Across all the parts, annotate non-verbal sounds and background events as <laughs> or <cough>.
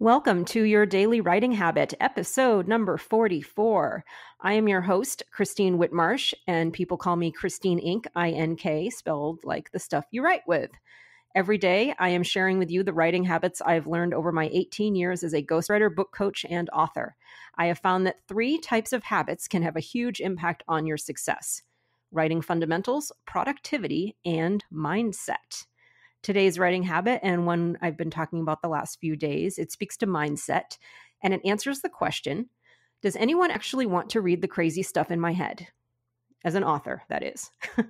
Welcome to your daily writing habit, episode number 44. I am your host, Christine Whitmarsh, and people call me Christine Inc., I N K, spelled like the stuff you write with. Every day, I am sharing with you the writing habits I've learned over my 18 years as a ghostwriter, book coach, and author. I have found that three types of habits can have a huge impact on your success writing fundamentals, productivity, and mindset today's writing habit and one I've been talking about the last few days. It speaks to mindset and it answers the question Does anyone actually want to read the crazy stuff in my head? As an author, that is. <laughs>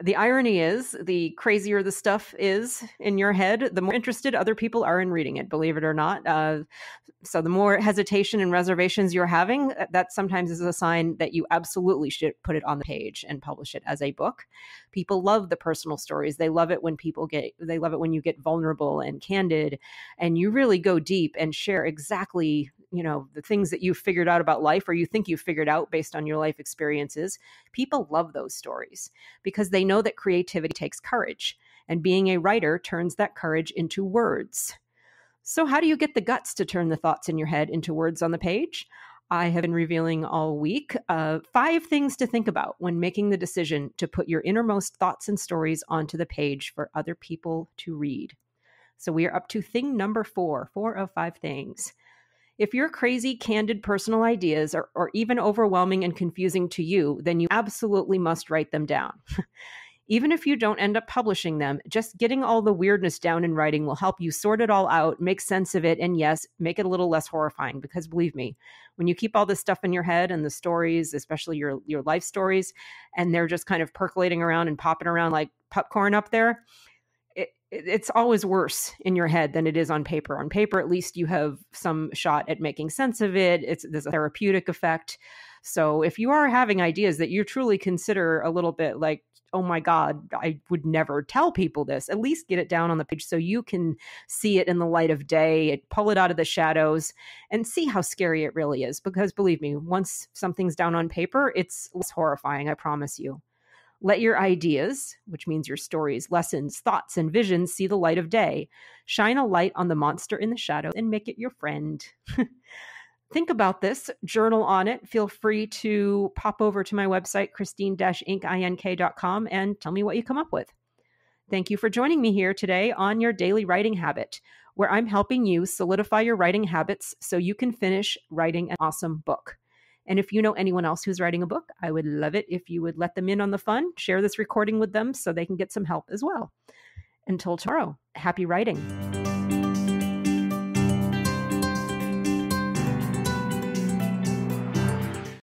The irony is, the crazier the stuff is in your head, the more interested other people are in reading it, believe it or not. Uh, so, the more hesitation and reservations you're having, uh, that sometimes is a sign that you absolutely should put it on the page and publish it as a book. People love the personal stories. They love it when people get, they love it when you get vulnerable and candid and you really go deep and share exactly you know the things that you've figured out about life or you think you've figured out based on your life experiences people love those stories because they know that creativity takes courage and being a writer turns that courage into words so how do you get the guts to turn the thoughts in your head into words on the page I have been revealing all week uh, five things to think about when making the decision to put your innermost thoughts and stories onto the page for other people to read. So we are up to thing number four, four of five things. If your crazy, candid personal ideas are, are even overwhelming and confusing to you, then you absolutely must write them down. <laughs> Even if you don't end up publishing them, just getting all the weirdness down in writing will help you sort it all out, make sense of it, and yes, make it a little less horrifying. Because believe me, when you keep all this stuff in your head and the stories, especially your your life stories, and they're just kind of percolating around and popping around like popcorn up there, it's always worse in your head than it is on paper. On paper, at least you have some shot at making sense of it. It's there's a therapeutic effect. So if you are having ideas that you truly consider a little bit like, oh my God, I would never tell people this, at least get it down on the page so you can see it in the light of day, pull it out of the shadows, and see how scary it really is. Because believe me, once something's down on paper, it's less horrifying, I promise you. Let your ideas, which means your stories, lessons, thoughts, and visions, see the light of day. Shine a light on the monster in the shadow and make it your friend. <laughs> Think about this, journal on it. Feel free to pop over to my website, christine ink.com, and tell me what you come up with. Thank you for joining me here today on your daily writing habit, where I'm helping you solidify your writing habits so you can finish writing an awesome book. And if you know anyone else who's writing a book, I would love it if you would let them in on the fun, share this recording with them so they can get some help as well. Until tomorrow, happy writing.